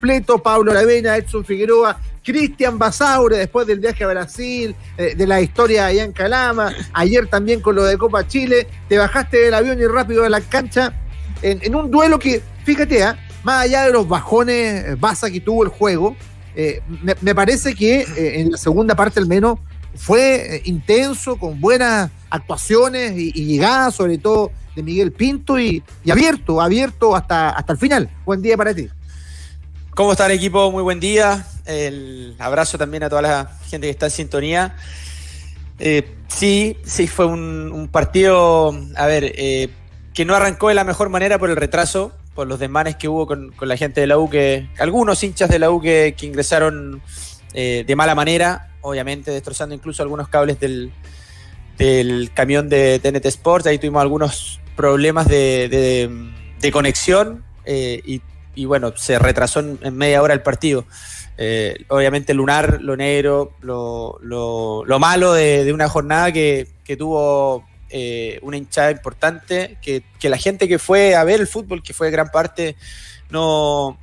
completo, Pablo Lavena, Edson Figueroa, Cristian Basaure después del viaje a Brasil, eh, de la historia de Ian Calama, ayer también con lo de Copa Chile, te bajaste del avión y rápido a la cancha, en, un duelo que, fíjate, ¿eh? más allá de los bajones eh, Baza, que tuvo el juego, me, parece que en la segunda parte al menos fue intenso, con buenas actuaciones y, llegadas, sobre todo de Miguel Pinto, y, y abierto, abierto hasta, hasta el final. Buen día para ti. ¿Cómo está el equipo? Muy buen día. El abrazo también a toda la gente que está en sintonía. Eh, sí, sí, fue un, partido, a ver, eh, que no arrancó de la mejor manera por el retraso, por los desmanes que hubo con, la gente de la U, que algunos hinchas de la U que, ingresaron eh, de mala manera, obviamente destrozando incluso algunos cables del, camión de TNT Sports. Ahí tuvimos algunos problemas de, de conexión y y bueno, se retrasó en, media hora el partido. Eh, obviamente lunar, lo negro, lo, lo, malo de, una jornada que, tuvo eh, una hinchada importante, que, la gente que fue a ver el fútbol, que fue gran parte, no,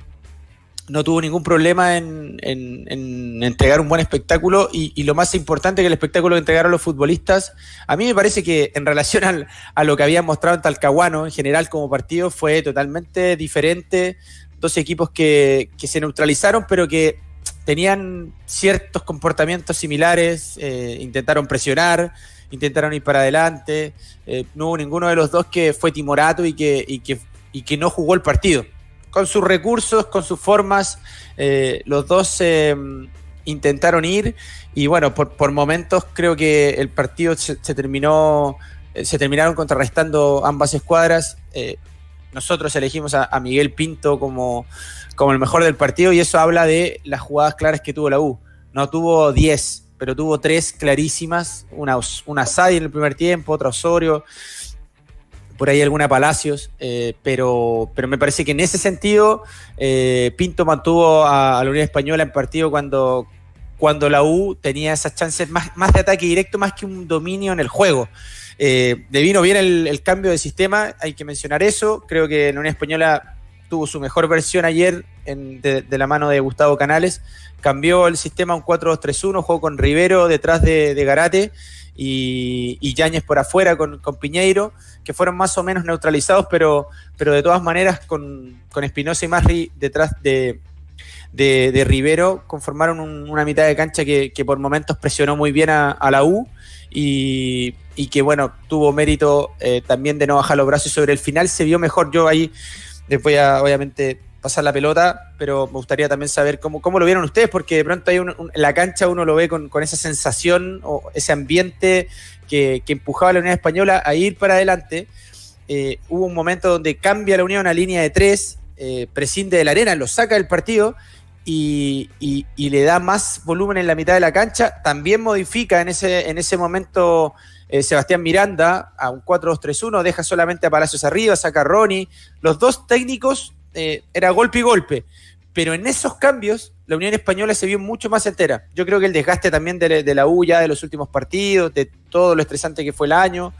no tuvo ningún problema en, entregar un buen espectáculo y, lo más importante que el espectáculo que entregaron los futbolistas, a mí me parece que en relación a lo que habían mostrado en Talcahuano en general como partido fue totalmente diferente dos equipos que, que se neutralizaron, pero que tenían ciertos comportamientos similares, eh, intentaron presionar, intentaron ir para adelante, eh, no hubo ninguno de los dos que fue timorato y que, y que, y que no jugó el partido. Con sus recursos, con sus formas, eh, los dos em, intentaron ir y bueno, por, por, momentos creo que el partido se, terminó, se terminaron contrarrestando ambas escuadras nosotros elegimos a, Miguel Pinto como, como el mejor del partido y eso habla de las jugadas claras que tuvo la U. No tuvo 10, pero tuvo tres clarísimas, una, una Sadi en el primer tiempo, otra Osorio, por ahí alguna Palacios, eh, pero, pero me parece que en ese sentido eh, Pinto mantuvo a, la Unión Española en partido cuando, cuando la U tenía esas chances más, más de ataque directo, más que un dominio en el juego. Eh, vino bien el, cambio de sistema, hay que mencionar eso. Creo que la Unión Española tuvo su mejor versión ayer de, la mano de Gustavo Canales. Cambió el sistema a un 4-2-3-1, jugó con Rivero detrás de, Garate y, Yáñez por afuera con, Piñeiro, que fueron más o menos neutralizados, pero, pero de todas maneras con, Espinosa y Marri detrás de, de, Rivero conformaron una mitad de cancha que, por momentos presionó muy bien a, a la U y, que bueno, tuvo mérito eh, también de no bajar los brazos y sobre el final se vio mejor. Yo ahí después voy a obviamente pasar la pelota, pero me gustaría también saber cómo, lo vieron ustedes, porque de pronto hay en la cancha uno lo ve con, esa sensación o ese ambiente que, empujaba a la Unión Española a ir para adelante. Eh, hubo un momento donde cambia la Unión a línea de tres, eh, prescinde de la arena, lo saca del partido y, le da más volumen en la mitad de la cancha. También modifica en ese, en ese momento eh, Sebastián Miranda a un 4-2-3-1, deja solamente a Palacios arriba, saca a Ronnie. Los dos técnicos eh, era golpe y golpe, pero en esos cambios la Unión Española se vio mucho más entera. Yo creo que el desgaste también de, la U ya de los últimos partidos, de todo lo estresante que fue el año,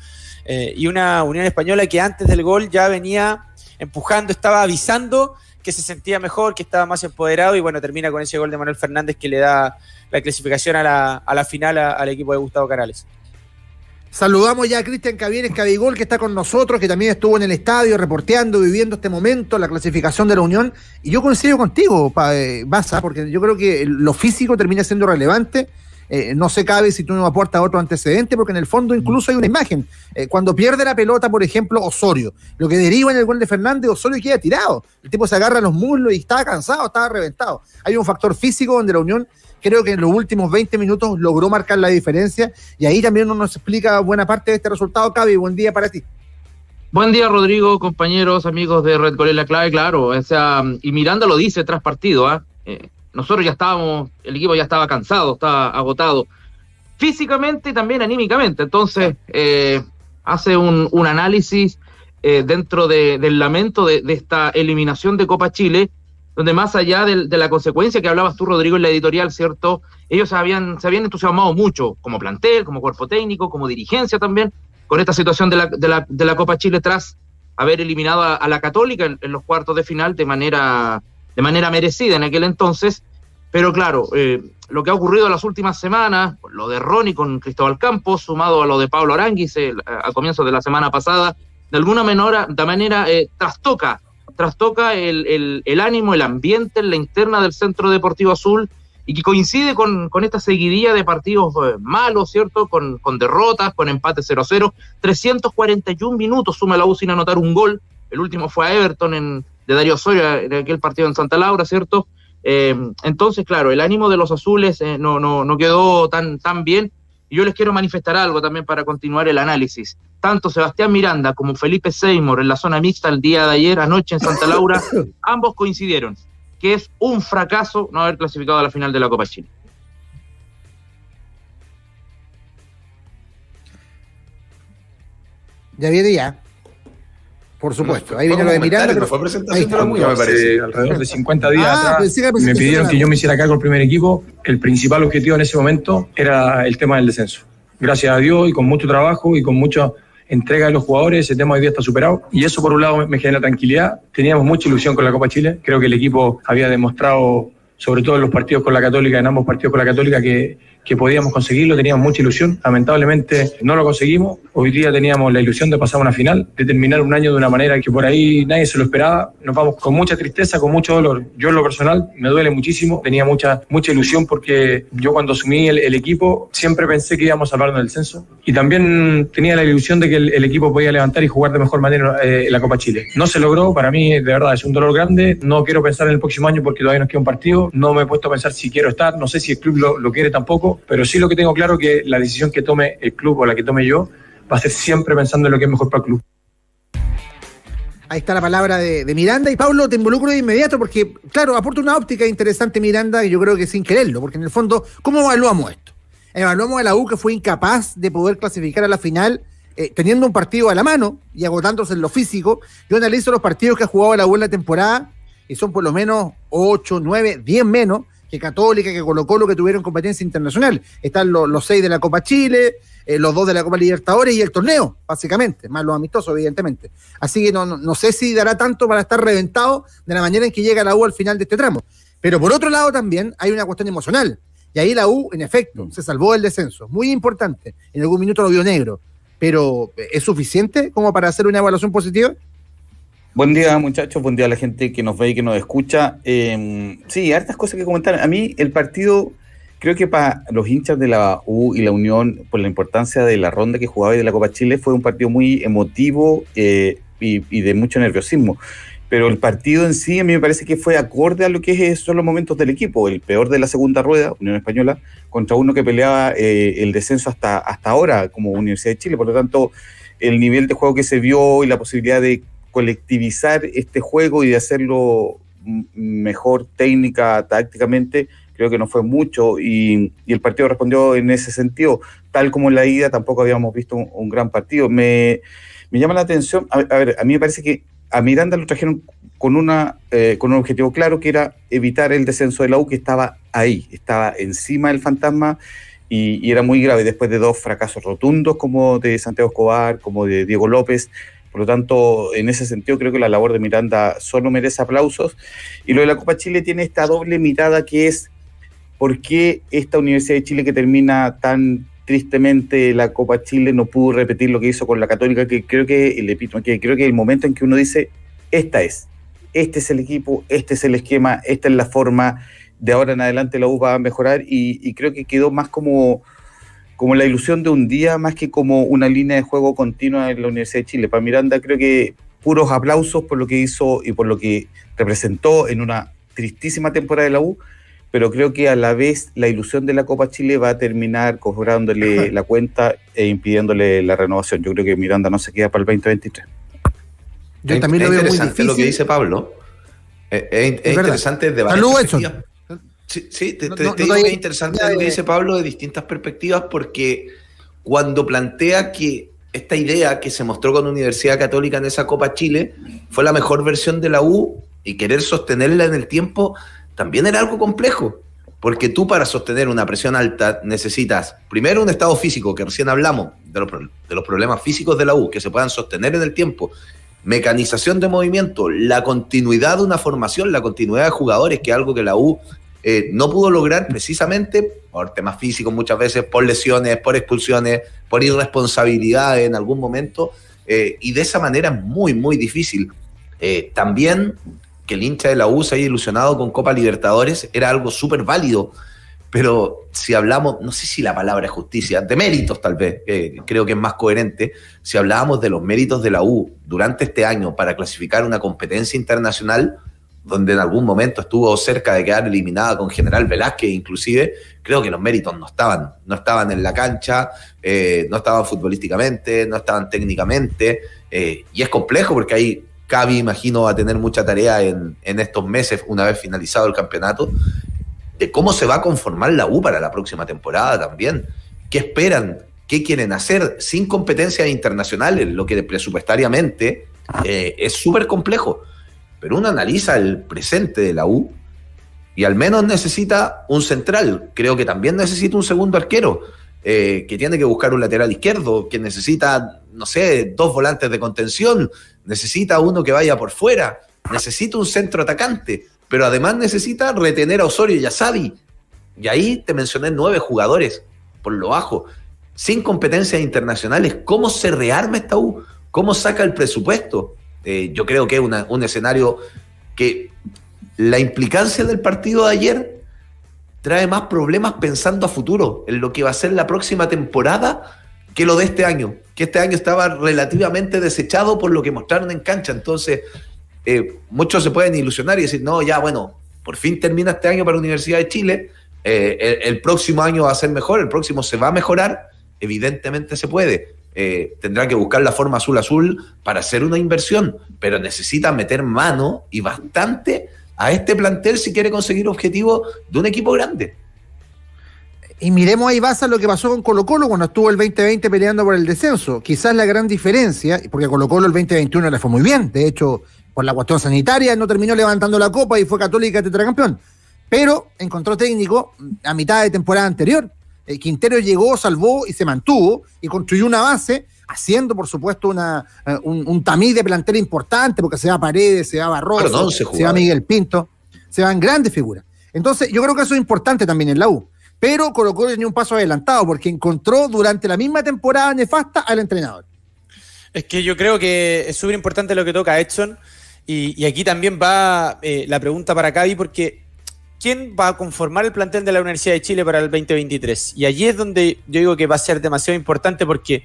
eh, y una Unión Española que antes del gol ya venía empujando, estaba avisando que se sentía mejor, que estaba más empoderado y bueno, termina con ese gol de Manuel Fernández que le da la clasificación a la, a la final al equipo de Gustavo Canales. Saludamos ya a Cristian Cavieres Cabigol, que está con nosotros, que también estuvo en el estadio reporteando, viviendo este momento, la clasificación de la Unión. Y yo coincido contigo, eh, Baza, porque yo creo que lo físico termina siendo relevante eh, no se cabe si tú no aportas otro antecedente, porque en el fondo incluso hay una imagen. Eh, cuando pierde la pelota, por ejemplo, Osorio, lo que deriva en el gol de Fernández, Osorio queda tirado. El tipo se agarra los muslos y estaba cansado, estaba reventado. Hay un factor físico donde la Unión creo que en los últimos 20 minutos logró marcar la diferencia y ahí también uno nos explica buena parte de este resultado. Cabe, buen día para ti. Buen día, Rodrigo, compañeros, amigos de Red Gol la clave, claro. O y Miranda lo dice tras partido, ¿ah? ¿eh? Nosotros ya estábamos, el equipo ya estaba cansado, estaba agotado físicamente y también anímicamente. Entonces, eh, hace un, análisis eh, dentro del lamento de, esta eliminación de Copa Chile, donde más allá de, la consecuencia que hablabas tú, Rodrigo, en la editorial, ¿cierto? Ellos habían, se habían entusiasmado mucho como plantel, como cuerpo técnico, como dirigencia también, con esta situación de la, Copa Chile tras haber eliminado a, la Católica en, los cuartos de final de manera de manera merecida en aquel entonces. Pero claro, eh, lo que ha ocurrido en las últimas semanas, lo de Ronnie con Cristóbal Campos, sumado a lo de Pablo Aranguis eh, a comienzos de la semana pasada, de alguna manera, de manera eh, trastoca, trastoca el, ánimo, el ambiente en la interna del Centro Deportivo Azul y que coincide con, esta seguidilla de partidos malos, ¿cierto? Con, con derrotas, con empates 0-0. 341 minutos suma la U sin anotar un gol. El último fue a Everton en, de Darío Soria en aquel partido en Santa Laura, ¿cierto? Eh, entonces, claro, el ánimo de los azules eh, no, no, quedó tan, tan bien. Y yo les quiero manifestar algo también para continuar el análisis. Tanto Sebastián Miranda como Felipe Seymour en la zona mixta el día de ayer, anoche en Santa Laura, ambos coincidieron que es un fracaso no haber clasificado a la final de la Copa Chile. Ya viene ya. Por supuesto, ahí viene lo de Miranda. alrededor de 50 días ah, atrás, pues me pidieron que yo me hiciera cargo el primer equipo. El principal objetivo en ese momento era el tema del descenso. Gracias a Dios y con mucho trabajo y con mucha entrega de los jugadores, ese tema hoy día está superado. Y eso por un lado me, me genera tranquilidad. Teníamos mucha ilusión con la Copa Chile. Creo que el equipo había demostrado, sobre todo en los partidos con la Católica, en ambos partidos con la Católica, que que podíamos conseguirlo, teníamos mucha ilusión, lamentablemente no lo conseguimos, hoy día teníamos la ilusión de pasar una final, de terminar un año de una manera que por ahí nadie se lo esperaba, nos vamos con mucha tristeza, con mucho dolor, yo en lo personal me duele muchísimo, tenía mucha, mucha ilusión porque yo cuando asumí el, equipo siempre pensé que íbamos a salvarnos del censo y también tenía la ilusión de que el, equipo podía levantar y jugar de mejor manera eh, la Copa Chile. No se logró, para mí de verdad es un dolor grande, no quiero pensar en el próximo año porque todavía nos queda un partido, no me he puesto a pensar si quiero estar, no sé si el club lo quiere tampoco, pero sí lo que tengo claro que la decisión que tome el club o la que tome yo va a ser siempre pensando en lo que es mejor para el club. Ahí está la palabra de, Miranda. Y Pablo, te involucro de inmediato porque, claro, aporta una óptica interesante Miranda, y yo creo que sin quererlo, porque en el fondo, ¿cómo evaluamos esto? Evaluamos a la U que fue incapaz de poder clasificar a la final eh, teniendo un partido a la mano y agotándose en lo físico. Yo analizo los partidos que ha jugado la U en la temporada y son por lo menos 8, 9, 10 menos que Católica, que colocó lo que tuvieron competencia internacional. Están los, seis de la Copa Chile, eh, los dos de la Copa Libertadores y el torneo, básicamente, más los amistosos, evidentemente. Así que no, sé si dará tanto para estar reventado de la manera en que llega la U al final de este tramo. Pero por otro lado también hay una cuestión emocional. Y ahí la U, en efecto, se salvó del descenso. Muy importante. En algún minuto lo vio negro. Pero eh, ¿es suficiente como para hacer una evaluación positiva? Buen día muchachos, buen día a la gente que nos ve y que nos escucha. Em, sí, hartas cosas que comentar. A mí el partido, creo que para los hinchas de la U y la Unión, por la importancia de la ronda que jugaba y de la Copa Chile, fue un partido muy emotivo eh, y, de mucho nerviosismo pero el partido en sí a mí me parece que fue acorde a lo que es, son los momentos del equipo, el peor de la segunda rueda, Unión Española, contra uno que peleaba eh, el descenso hasta, hasta ahora como Universidad de Chile, por lo tanto el nivel de juego que se vio y la posibilidad de colectivizar este juego y de hacerlo mejor técnica, tácticamente, creo que no fue mucho y, el partido respondió en ese sentido. Tal como en la ida tampoco habíamos visto un, gran partido. Me, me, llama la atención, a, ver, a mí me parece que a Miranda lo trajeron con, una, eh, con un objetivo claro que era evitar el descenso de la U que estaba ahí, estaba encima del fantasma y, y era muy grave después de dos fracasos rotundos como de Santiago Escobar, como de Diego López. Por lo tanto, en ese sentido, creo que la labor de Miranda solo merece aplausos. Y lo de la Copa Chile tiene esta doble mirada que es por qué esta Universidad de Chile que termina tan tristemente la Copa Chile no pudo repetir lo que hizo con la Católica, que creo que el creo que el momento en que uno dice, esta es, este es el equipo, este es el esquema, esta es la forma, de ahora en adelante la U va a mejorar y creo que quedó más como como la ilusión de un día más que como una línea de juego continua en la Universidad de Chile. Para Miranda creo que puros aplausos por lo que hizo y por lo que representó en una tristísima temporada de la U, pero creo que a la vez la ilusión de la Copa Chile va a terminar cobrándole la cuenta e impidiéndole la renovación. Yo creo que Miranda no se queda para el 2023. Yo también lo veo muy difícil. lo que dice Pablo. Es, interesante debatir. Salud, Sí, te, digo que es interesante lo que dice Pablo de distintas perspectivas porque cuando plantea que esta idea que se mostró con la Universidad Católica en esa Copa Chile fue la mejor versión de la U y querer sostenerla en el tiempo también era algo complejo, porque tú para sostener una presión alta necesitas primero un estado físico, que recién hablamos de los, de los problemas físicos de la U, que se puedan sostener en el tiempo, mecanización de movimiento, la continuidad de una formación, la continuidad de jugadores, que es algo que la U eh, no pudo lograr precisamente por temas físicos muchas veces, por lesiones, por expulsiones, por irresponsabilidad en algún momento, eh, y de esa manera muy, muy difícil. Eh, también que el hincha de la U se haya ilusionado con Copa Libertadores era algo súper válido, pero si hablamos, no sé si la palabra es justicia, de méritos tal vez, creo que es más coherente, si hablábamos de los méritos de la U durante este año para clasificar una competencia internacional, donde en algún momento estuvo cerca de quedar eliminada con General Velázquez, inclusive, creo que los méritos no estaban, no estaban en la cancha, eh, no estaban futbolísticamente, no estaban técnicamente, eh, y es complejo porque ahí Cavi, imagino, va a tener mucha tarea en, estos meses, una vez finalizado el campeonato, de cómo se va a conformar la U para la próxima temporada también, qué esperan, qué quieren hacer sin competencias internacionales, lo que presupuestariamente eh, es súper complejo. Pero uno analiza el presente de la U y al menos necesita un central. Creo que también necesita un segundo arquero. Eh, que tiene que buscar un lateral izquierdo, que necesita, no sé, dos volantes de contención, necesita uno que vaya por fuera, necesita un centro atacante, pero además necesita retener a Osorio y a Sadi Y ahí te mencioné nueve jugadores, por lo bajo, sin competencias internacionales. ¿Cómo se rearma esta U? ¿Cómo saca el presupuesto? Eh, yo creo que es un escenario que la implicancia del partido de ayer trae más problemas pensando a futuro, en lo que va a ser la próxima temporada que lo de este año, que este año estaba relativamente desechado por lo que mostraron en cancha. Entonces, eh, muchos se pueden ilusionar y decir, no, ya bueno, por fin termina este año para la Universidad de Chile, eh, el próximo año va a ser mejor, el próximo se va a mejorar, evidentemente se puede, eh, tendrá que buscar la forma azul-azul para hacer una inversión, pero necesita meter mano y bastante a este plantel si quiere conseguir objetivos de un equipo grande. Y miremos ahí basa lo que pasó con Colo Colo cuando estuvo el 2020 peleando por el descenso. Quizás la gran diferencia, porque Colo Colo el 2021 le fue muy bien, de hecho, por la cuestión sanitaria no terminó levantando la copa y fue católica tetracampeón. Pero encontró técnico a mitad de temporada anterior eh, Quintero llegó, salvó y se mantuvo y construyó una base, haciendo por supuesto una, eh, un, tamiz de plantel importante, porque se va Paredes, se va Barroso, se, va Miguel Pinto, se van grandes figuras. Entonces, yo creo que eso es importante también en la U. Pero colocó Colo un paso adelantado porque encontró durante la misma temporada nefasta al entrenador. Es que yo creo que es súper importante lo que toca Edson. Y, y, aquí también va eh, la pregunta para Cavi, porque quién va a conformar el plantel de la Universidad de Chile para el 2023. Y allí es donde yo digo que va a ser demasiado importante porque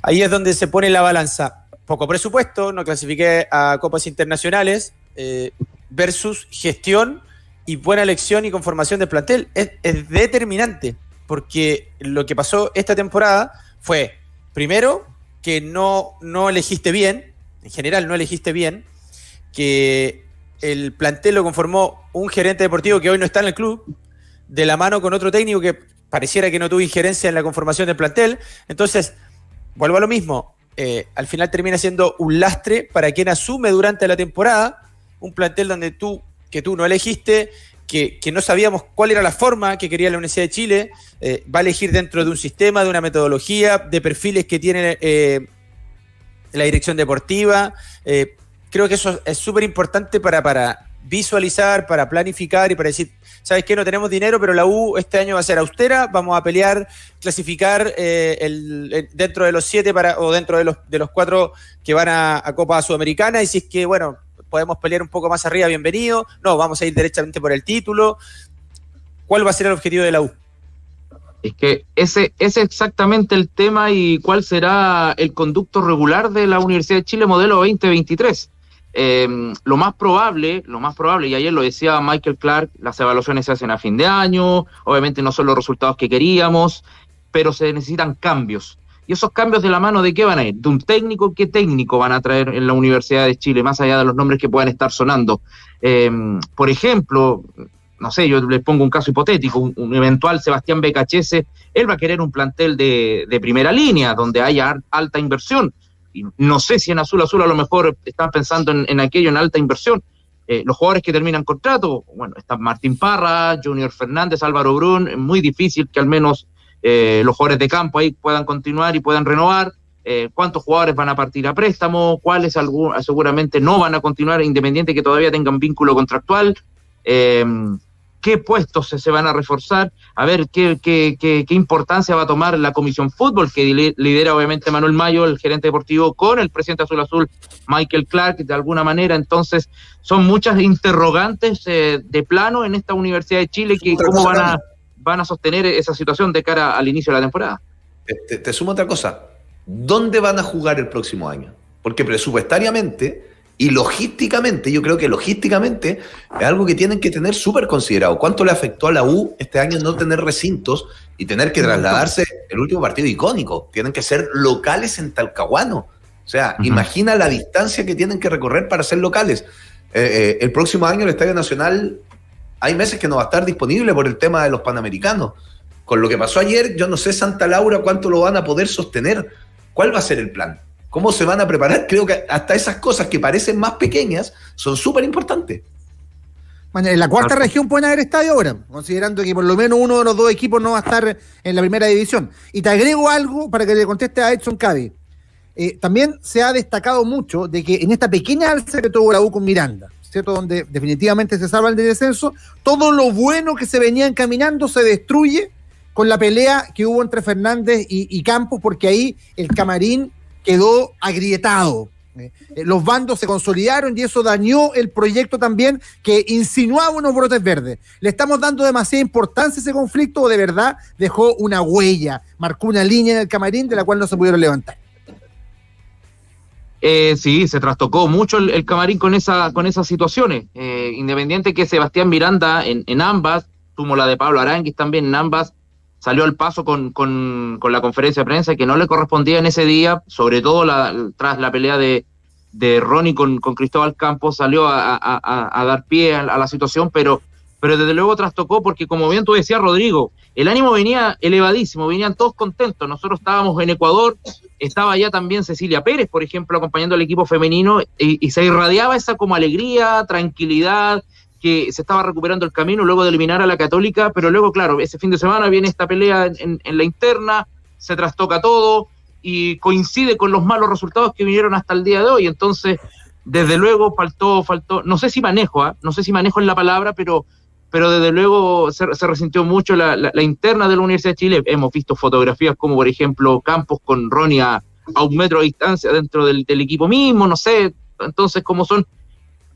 ahí es donde se pone la balanza. Poco presupuesto, no clasifique a copas internacionales, eh, versus gestión y buena elección y conformación del plantel. Es, determinante porque lo que pasó esta temporada fue, primero, que no, no elegiste bien, en general no elegiste bien, que el plantel lo conformó un gerente deportivo que hoy no está en el club, de la mano con otro técnico que pareciera que no tuvo injerencia en la conformación del plantel. Entonces, vuelvo a lo mismo, eh, al final termina siendo un lastre para quien asume durante la temporada un plantel donde tú, que tú no elegiste, que, no sabíamos cuál era la forma que quería la Universidad de Chile, eh, va a elegir dentro de un sistema, de una metodología, de perfiles que tiene eh, la dirección deportiva, creo que eso es súper importante para, para visualizar, para planificar y para decir, ¿sabes qué? No tenemos dinero, pero la U este año va a ser austera, vamos a pelear, clasificar eh, el, eh, dentro de los siete para, o dentro de los, de los cuatro que van a, Copa Sudamericana y si es que, bueno, podemos pelear un poco más arriba, bienvenido, no, vamos a ir directamente por el título. ¿Cuál va a ser el objetivo de la U? Es que ese, es exactamente el tema y cuál será el conducto regular de la Universidad de Chile modelo 2023 eh, lo más probable, lo más probable, y ayer lo decía Michael Clark, las evaluaciones se hacen a fin de año, obviamente no son los resultados que queríamos, pero se necesitan cambios. ¿Y esos cambios de la mano de qué van a ir? ¿De un técnico? ¿Qué técnico van a traer en la Universidad de Chile, más allá de los nombres que puedan estar sonando? Em, por ejemplo, no sé, yo les pongo un caso hipotético, un, eventual Sebastián Becachese, él va a querer un plantel de primera línea, donde haya alta inversión, no sé si en azul azul a lo mejor están pensando en, aquello, en alta inversión. Eh, los jugadores que terminan contrato, bueno, están Martín Parra, Junior Fernández, Álvaro Brun, muy difícil que al menos eh, los jugadores de campo ahí puedan continuar y puedan renovar. Eh, cuántos jugadores van a partir a préstamo, cuáles seguramente no van a continuar, independiente que todavía tengan vínculo contractual qué puestos se van a reforzar, a ver qué, qué, qué, importancia va a tomar la Comisión Fútbol, que lidera obviamente Manuel Mayo, el gerente deportivo, con el presidente Azul Azul, Michael Clark, de alguna manera. Entonces, son muchas interrogantes eh, de plano en esta Universidad de Chile que cómo van a, van a sostener e-, esa situación de cara al inicio de la temporada. Te, te sumo otra cosa. ¿Dónde van a jugar el próximo año? Porque presupuestariamente y logísticamente, yo creo que logísticamente es algo que tienen que tener súper considerado. ¿Cuánto le afectó a la U este año no tener recintos y tener que trasladarse el último partido icónico? Tienen que ser locales en Talcahuano. O sea, imagina la distancia que tienen que recorrer para ser locales. Eh, eh, el próximo año el Estadio Nacional hay meses que no va a estar disponible por el tema de los Panamericanos. Con lo que pasó ayer, yo no sé Santa Laura cuánto lo van a poder sostener. ¿Cuál va a ser el plan? cómo se van a preparar, creo que hasta esas cosas que parecen más pequeñas son súper importantes. Bueno, en la cuarta región pueden haber estadio ahora, considerando que por lo menos uno de los dos equipos no va a estar en la primera división. Y te agrego algo para que le conteste a Edson Cavi. Eh, también se ha destacado mucho de que en esta pequeña alza que tuvo la U con Miranda, ¿cierto? Donde definitivamente se salva el descenso, todo lo bueno que se venía encaminando se destruye con la pelea que hubo entre Fernández y Campos, porque ahí el camarín quedó agrietado. Eh, los bandos se consolidaron y eso dañó el proyecto también que insinuaba unos brotes verdes. ¿Le estamos dando demasiada importancia a ese conflicto o de verdad dejó una huella, marcó una línea en el camarín de la cual no se pudieron levantar? Eh, sí, se trastocó mucho el, camarín con, esa, con esas situaciones. Eh, independiente que Sebastián Miranda en, en ambas, como la de Pablo Aranguis también en ambas, salió al paso con, con, la conferencia de prensa que no le correspondía en ese día, sobre todo la, tras la pelea de, de Ronnie con, Cristóbal Campos, salió a, dar pie a, la situación, pero, pero desde luego trastocó porque como bien tú decías, Rodrigo, el ánimo venía elevadísimo, venían todos contentos. Nosotros estábamos en Ecuador, estaba ya también Cecilia Pérez, por ejemplo, acompañando al equipo femenino y se irradiaba esa como alegría, tranquilidad, que se estaba recuperando el camino luego de eliminar a la Católica, pero luego, claro, ese fin de semana viene esta pelea en, la interna, se trastoca todo y coincide con los malos resultados que vinieron hasta el día de hoy. Entonces, desde luego faltó, faltó, no sé si manejo, ¿ah? no sé si manejo en la palabra, pero, pero desde luego se, resintió mucho la, interna de la Universidad de Chile. Hemos visto fotografías como, por ejemplo, Campos con Ronnie a, un metro de distancia dentro del, del equipo mismo, no sé. Entonces, como son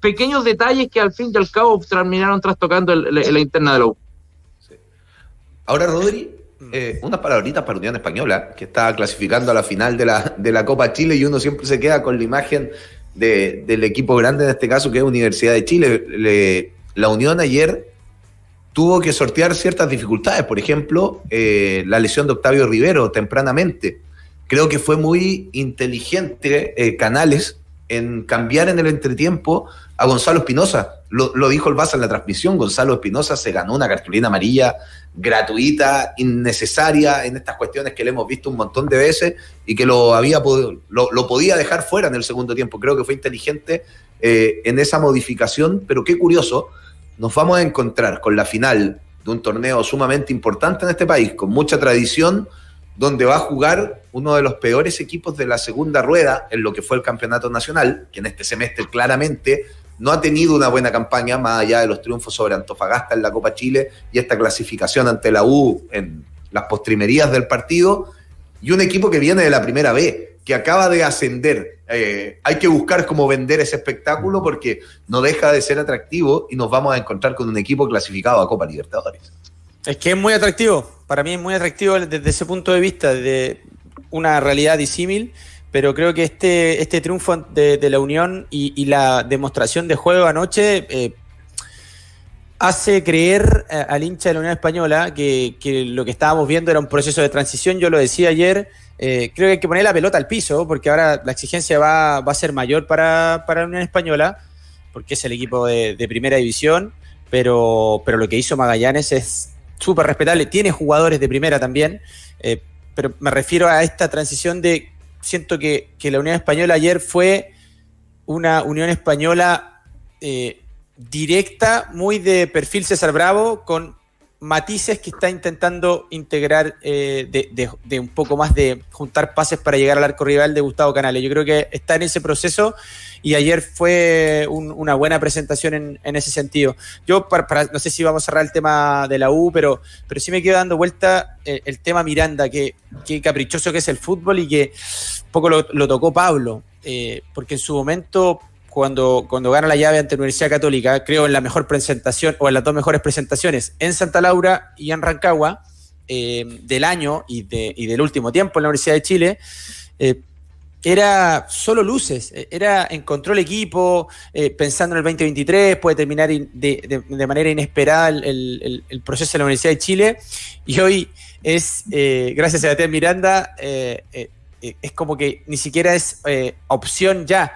pequeños detalles que al fin y al cabo terminaron trastocando la interna de la U. Ahora, Rodri, eh, unas palabritas para Unión Española, que está clasificando a la final de la, de la Copa Chile y uno siempre se queda con la imagen del equipo grande, en este caso, que es Universidad de Chile. la Unión ayer tuvo que sortear ciertas dificultades, por ejemplo, eh, la lesión de Octavio Rivero tempranamente. Creo que fue muy inteligente eh, Canales en cambiar en el entretiempo a Gonzalo Espinosa. Lo, dijo el Baza en la transmisión, Gonzalo Espinosa se ganó una cartulina amarilla gratuita, innecesaria en estas cuestiones que le hemos visto un montón de veces y que lo, había lo, podía dejar fuera en el segundo tiempo. Creo que fue inteligente eh, en esa modificación, pero qué curioso, nos vamos a encontrar con la final de un torneo sumamente importante en este país, con mucha tradición donde va a jugar uno de los peores equipos de la segunda rueda en lo que fue el campeonato nacional, que en este semestre claramente no ha tenido una buena campaña, más allá de los triunfos sobre Antofagasta en la Copa Chile y esta clasificación ante la U en las postrimerías del partido, y un equipo que viene de la primera B, que acaba de ascender. Eh, hay que buscar cómo vender ese espectáculo porque no deja de ser atractivo y nos vamos a encontrar con un equipo clasificado a Copa Libertadores. Es que es muy atractivo. Para mí es muy atractivo desde ese punto de vista, desde una realidad disímil. Pero creo que este, este triunfo de, la Unión y, la demostración de juego anoche eh, hace creer eh, al hincha de la Unión Española que, lo que estábamos viendo era un proceso de transición. Yo lo decía ayer. Eh, creo que hay que poner la pelota al piso, porque ahora la exigencia va, a ser mayor para, la Unión Española, porque es el equipo de, de primera división. Pero, pero lo que hizo Magallanes es súper respetable, tiene jugadores de primera también, eh, pero me refiero a esta transición de, siento que, la Unión Española ayer fue una Unión Española eh, directa, muy de perfil César Bravo, con matices que está intentando integrar eh, de, un poco más de juntar pases para llegar al arco rival de Gustavo Canales. Yo creo que está en ese proceso y ayer fue una buena presentación en, ese sentido. Yo para, no sé si vamos a cerrar el tema de la U, pero, pero sí me quedo dando vuelta eh, el, tema Miranda, que, caprichoso que es el fútbol y que un poco lo, tocó Pablo, eh, porque en su momento cuando, cuando gana la llave ante la Universidad Católica, creo en la mejor presentación o en las dos mejores presentaciones en Santa Laura y en Rancagua eh, del año y, del último tiempo en la Universidad de Chile, eh, era solo luces, eh, era en el equipo pensando en el 2023, puede terminar de, manera inesperada el, proceso de la Universidad de Chile y hoy es, gracias a Sebastián Miranda, es como que ni siquiera es opción ya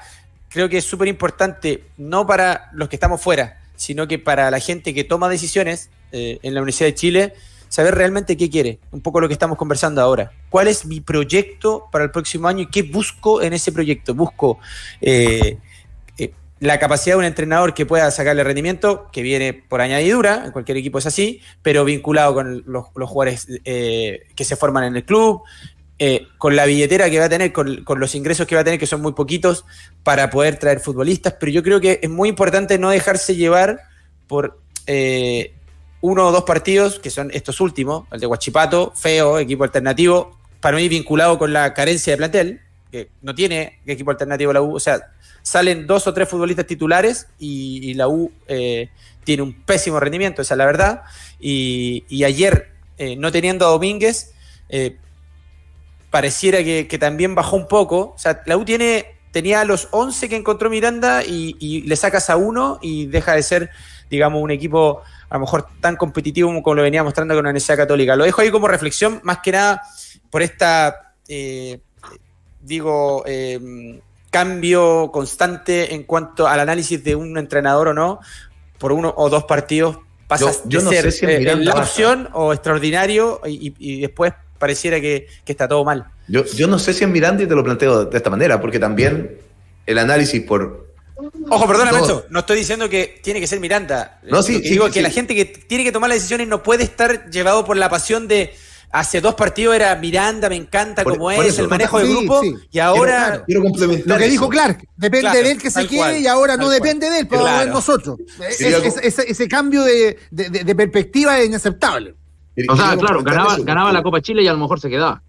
creo que es súper importante, no para los que estamos fuera, sino que para la gente que toma decisiones eh, en la Universidad de Chile, saber realmente qué quiere, un poco lo que estamos conversando ahora. ¿Cuál es mi proyecto para el próximo año y qué busco en ese proyecto? Busco eh, eh, la capacidad de un entrenador que pueda sacarle rendimiento, que viene por añadidura, en cualquier equipo es así, pero vinculado con los, los jugadores que se forman en el club, eh, con la billetera que va a tener, con, los ingresos que va a tener, que son muy poquitos, para poder traer futbolistas. Pero yo creo que es muy importante no dejarse llevar por eh, uno o dos partidos, que son estos últimos, el de Huachipato, feo, equipo alternativo, para mí vinculado con la carencia de plantel, que no tiene equipo alternativo la U, o sea, salen dos o tres futbolistas titulares y, la U eh, tiene un pésimo rendimiento, esa es la verdad. Y, ayer, no teniendo a Domínguez, pareciera que, también bajó un poco. O sea, la U tiene, tenía a los 11 que encontró Miranda y, le sacas a uno y deja de ser, digamos, un equipo a lo mejor tan competitivo como lo venía mostrando con la Universidad Católica. Lo dejo ahí como reflexión, más que nada por esta, eh, digo, eh, cambio constante en cuanto al análisis de un entrenador o no, por uno o dos partidos eh, pasa de ser la opción o extraordinario y después pareciera que, está todo mal. Yo, no sé si es Miranda y te lo planteo de esta manera, porque también el análisis por... Ojo, perdón Nacho, no estoy diciendo que tiene que ser Miranda. No, sí, digo que la gente que tiene que tomar las decisiones no puede estar llevado por la pasión de hace dos partidos era Miranda, me encanta como es, el manejo del grupo, y ahora... Quiero, claro, lo que dijo Clark, depende de él que se quede y ahora no depende de él, pero de nosotros. ese cambio de, perspectiva es inaceptable. O sea, claro, ganaba, la Copa Chile y a lo mejor se quedaba.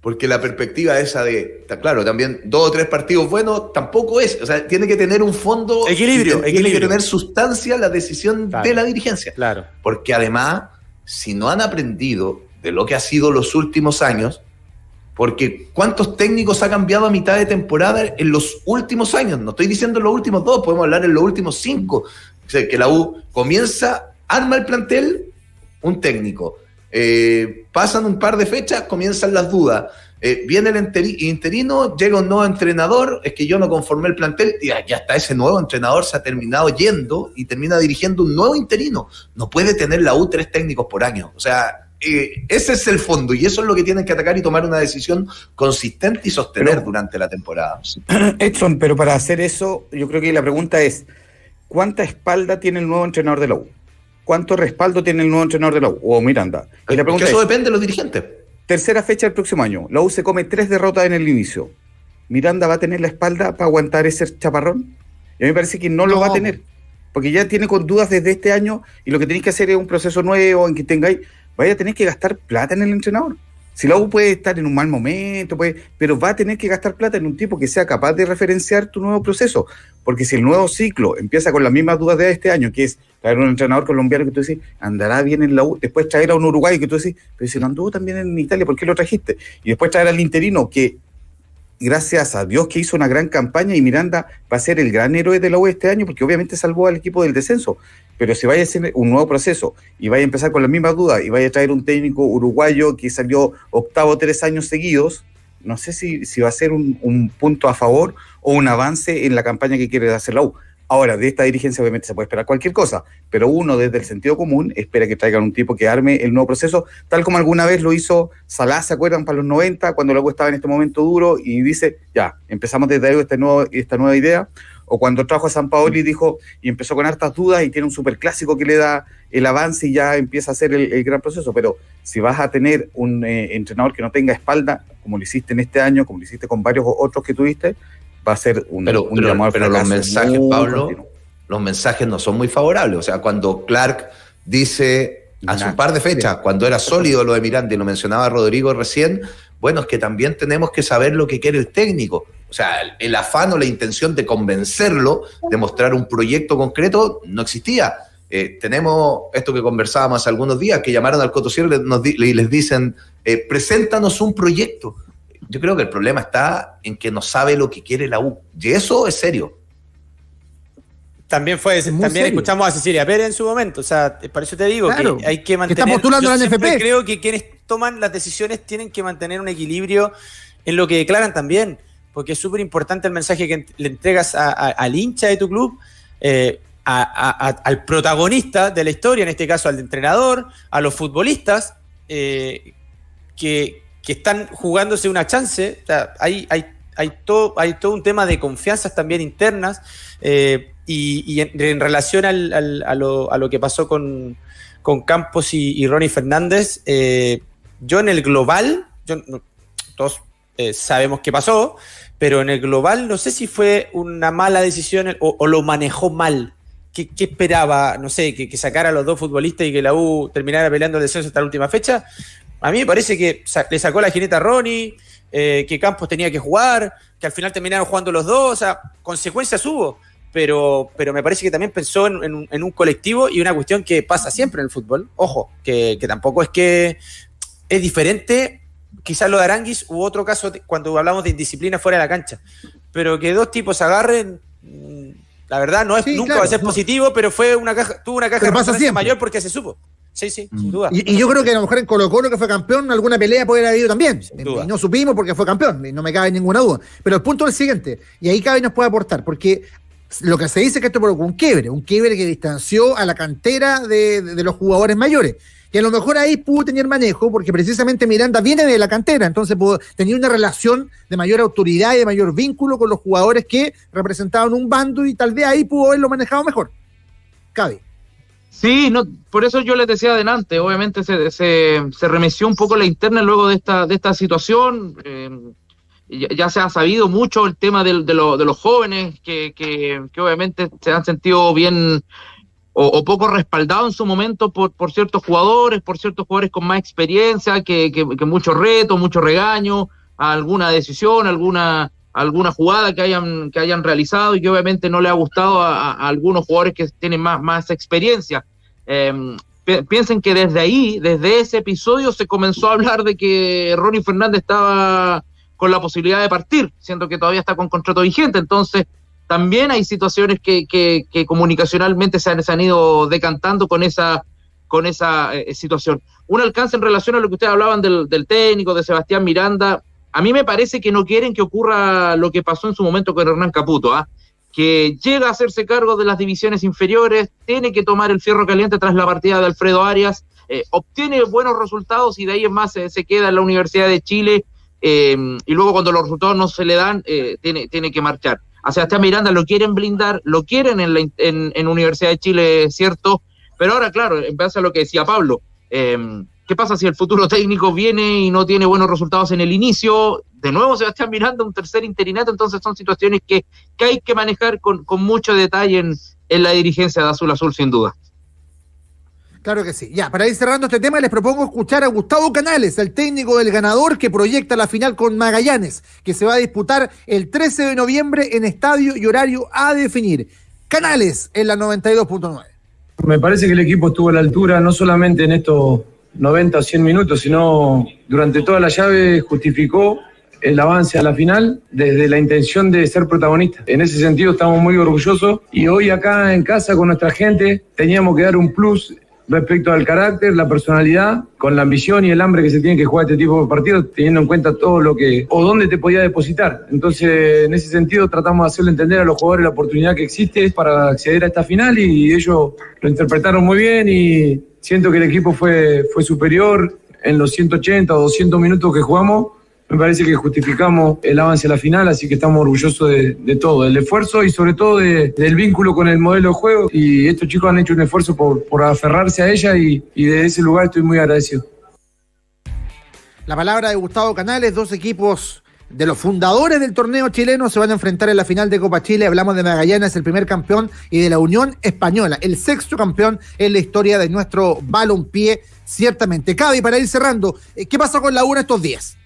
Porque la perspectiva esa de, está claro, también dos o tres partidos buenos tampoco es. O sea, tiene que tener un fondo. Equilibrio, tiene, que tener sustancia la decisión de la dirigencia. Claro. Porque además, si no han aprendido de lo que ha sido los últimos años, porque ¿cuántos técnicos ha cambiado a mitad de temporada en los últimos años? No estoy diciendo en los últimos dos, podemos hablar en los últimos cinco. O sea, que la U comienza, arma el plantel, un técnico eh, pasan un par de fechas, comienzan las dudas. Eh, viene el interino, llega un nuevo entrenador, es que yo no conformé el plantel, y ya está, ese nuevo entrenador se ha terminado yendo y termina dirigiendo un nuevo interino. No puede tener la U tres técnicos por año. O sea, eh, ese es el fondo y eso es lo que tienen que atacar y tomar una decisión consistente y sostener durante la temporada. Edson, pero para hacer eso, yo creo que la pregunta es, ¿cuánta espalda tiene el nuevo entrenador de la U? ¿Cuánto respaldo tiene el nuevo entrenador de la U? O oh, Miranda. Porque eso depende de los dirigentes. Tercera fecha del próximo año. La U se come tres derrotas en el inicio. ¿Miranda va a tener la espalda para aguantar ese chaparrón? Y a mí me parece que no, lo va a tener. Porque ya tiene con dudas desde este año y lo que tenéis que hacer es un proceso nuevo en que tengáis. Vaya a que gastar plata en el entrenador. Si la U puede estar en un mal momento, pero va a tener que gastar plata en un tipo que sea capaz de referenciar tu nuevo proceso. Porque si el nuevo ciclo empieza con las mismas dudas de este año, que es traer un entrenador colombiano que tú decís, andará bien en la U, después traer a un uruguayo que tú decís, pero si no anduvo también en Italia, ¿por qué lo trajiste? Y después traer al interino que, gracias a Dios que hizo una gran campaña y Miranda va a ser el gran héroe de la U este año porque obviamente salvó al equipo del descenso. Pero si vaya a ser un nuevo proceso y vaya a empezar con las mismas dudas y vaya a traer un técnico uruguayo que salió octavo tres años seguidos, no sé si, va a ser un, punto a favor o un avance en la campaña que quiere hacer la U. Ahora, de esta dirigencia obviamente se puede esperar cualquier cosa, pero uno desde el sentido común espera que traigan un tipo que arme el nuevo proceso, tal como alguna vez lo hizo Salah, ¿se acuerdan? Para los 90, cuando la U estaba en este momento duro y dice, ya, empezamos desde este nuevo, esta nueva idea, o cuando trajo a San Paolo y dijo y empezó con hartas dudas y tiene un superclásico que le da el avance y ya empieza a hacer el, gran proceso. Pero si vas a tener un eh, entrenador que no tenga espalda, como lo hiciste en este año, como lo hiciste con varios otros que tuviste, va a ser un, pero, pero, los mensajes, Pablo, los mensajes no son muy favorables. O sea, cuando Clark dice a un par de fechas, cuando era sólido lo de Miranda y lo mencionaba Rodrigo recién, bueno, es que también tenemos que saber lo que quiere el técnico o sea, el afán o la intención de convencerlo, de mostrar un proyecto concreto, no existía. Eh, tenemos esto que conversábamos hace algunos días, que llamaron al Cotociero y les, dicen, eh, preséntanos un proyecto. Yo creo que el problema está en que no sabe lo que quiere la U. Y eso es serio. También fue, también escuchamos a Cecilia Pérez en su momento. O sea, eh, para eso te digo que hay que mantener. yo la Creo que quienes toman las decisiones tienen que mantener un equilibrio en lo que declaran también porque es súper importante el mensaje que le entregas al hincha de tu club, eh, al protagonista de la historia, en este caso al entrenador, a los futbolistas, eh, que, están jugándose una chance. hay, todo, un tema de confianzas también internas eh, y, en, relación a, lo, que pasó con, Campos y, Ronnie Fernández, yo en el global, yo, todos eh, sabemos qué pasó, pero en el global no sé si fue una mala decisión o, lo manejó mal. ¿Qué, esperaba? No sé, que, sacara a los dos futbolistas y que la U terminara peleando el descenso hasta la última fecha. A mí me parece que le sacó la jineta a Ronnie, eh, que Campos tenía que jugar, que al final terminaron jugando los dos, o sea, consecuencias hubo. Pero, pero me parece que también pensó en, un colectivo y una cuestión que pasa siempre en el fútbol. Ojo, que, que tampoco es que es diferente quizás lo de Aranguis u otro caso cuando hablamos de indisciplina fuera de la cancha. Pero que dos tipos agarren, mm, la verdad, no es, nunca va a ser positivo, pero fue una caja, tuvo una caja de mayor porque se supo. Sí, sí, sin mm. duda. Y, yo creo que a lo mejor en Colo Colo, que fue campeón, alguna pelea puede haber habido también. Eh, no supimos porque fue campeón, no me cabe ninguna duda. Pero el punto es el siguiente, y ahí Cabe nos puede aportar, porque lo que se dice es que esto provocó un quiebre, un quiebre que distanció a la cantera de, los jugadores mayores. Y a lo mejor ahí pudo tener manejo, porque precisamente Miranda viene de la cantera, entonces pudo, tener una relación de mayor autoridad y de mayor vínculo con los jugadores que representaban un bando y tal vez ahí pudo haberlo manejado mejor. Cabe. Sí, no, por eso yo les decía adelante, obviamente se, se, remeció un poco la interna luego de esta, de esta situación. Eh, ya, se ha sabido mucho el tema de, los jóvenes que, obviamente se han sentido bien o, poco respaldados en su momento por, ciertos jugadores, por ciertos jugadores con más experiencia, que, que, que mucho reto, mucho regaño, alguna decisión, alguna alguna jugada que hayan, que hayan realizado y que obviamente no le ha gustado a, algunos jugadores que tienen más, más experiencia. Em, piensen que desde ahí, desde ese episodio, se comenzó a hablar de que Ronnie Fernández estaba con la posibilidad de partir, siendo que todavía está con contrato vigente. Entonces, también hay situaciones que, comunicacionalmente se han, ido decantando con esa, con esa eh, situación. Un alcance en relación a lo que ustedes hablaban del, técnico, de Sebastián Miranda. A mí me parece que no quieren que ocurra lo que pasó en su momento con Hernán Caputo, ¿ah? que llega a hacerse cargo de las divisiones inferiores, tiene que tomar el fierro caliente tras la partida de Alfredo Arias, eh, obtiene buenos resultados y de ahí en más eh, se queda en la Universidad de Chile eh, y luego cuando los resultados no se le dan, eh, tiene, tiene que marchar. A Sebastián Miranda lo quieren blindar, lo quieren en, la, en, Universidad de Chile, es cierto, pero ahora, claro, en base a lo que decía Pablo, eh, ¿qué pasa si el futuro técnico viene y no tiene buenos resultados en el inicio? De nuevo Sebastián Miranda, un tercer interinato, entonces son situaciones que, hay que manejar con, mucho detalle en la dirigencia de Azul Azul, sin duda. Claro que sí. Ya, para ir cerrando este tema, les propongo escuchar a Gustavo Canales, el técnico del ganador que proyecta la final con Magallanes, que se va a disputar el 13 de noviembre en estadio y horario a definir. Canales en la 92.9. Me parece que el equipo estuvo a la altura, no solamente en estos 90 o 100 minutos, sino durante toda la llave justificó el avance a la final desde la intención de ser protagonista. En ese sentido estamos muy orgullosos y hoy acá en casa con nuestra gente teníamos que dar un plus respecto al carácter, la personalidad, con la ambición y el hambre que se tiene que jugar este tipo de partidos, teniendo en cuenta todo lo que o dónde te podía depositar. Entonces, en ese sentido, tratamos de hacerle entender a los jugadores la oportunidad que existe para acceder a esta final y ellos lo interpretaron muy bien y siento que el equipo fue, fue superior en los 180 o 200 minutos que jugamos me parece que justificamos el avance a la final, así que estamos orgullosos de, todo, del esfuerzo y sobre todo del vínculo con el modelo de juego. Y estos chicos han hecho un esfuerzo por, aferrarse a ella y, de ese lugar estoy muy agradecido. La palabra de Gustavo Canales, dos equipos de los fundadores del torneo chileno se van a enfrentar en la final de Copa Chile. Hablamos de Magallanes, el primer campeón, y de la Unión Española, el sexto campeón en la historia de nuestro balompié, ciertamente. Cabe, para ir cerrando, eh, ¿qué pasó con la estos días?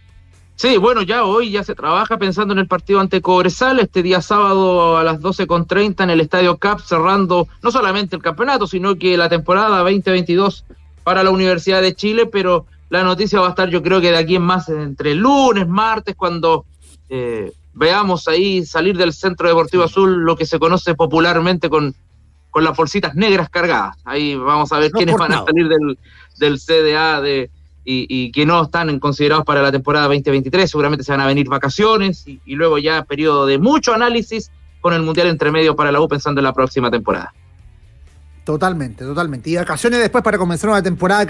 Sí, bueno, ya hoy ya se trabaja pensando en el partido ante Cobresal, este día sábado a las con 12.30 en el Estadio CAP, cerrando no solamente el campeonato, sino que la temporada 2022 para la Universidad de Chile, pero la noticia va a estar yo creo que de aquí en más entre lunes, martes, cuando eh, veamos ahí salir del Centro Deportivo Azul lo que se conoce popularmente con, con las bolsitas negras cargadas. Ahí vamos a ver quiénes van a salir del, del CDA de y, que no están considerados para la temporada 2023. Seguramente se van a venir vacaciones y, y luego ya periodo de mucho análisis con el Mundial entre medio para la U pensando en la próxima temporada. Totalmente, totalmente. Y vacaciones después para comenzar una temporada.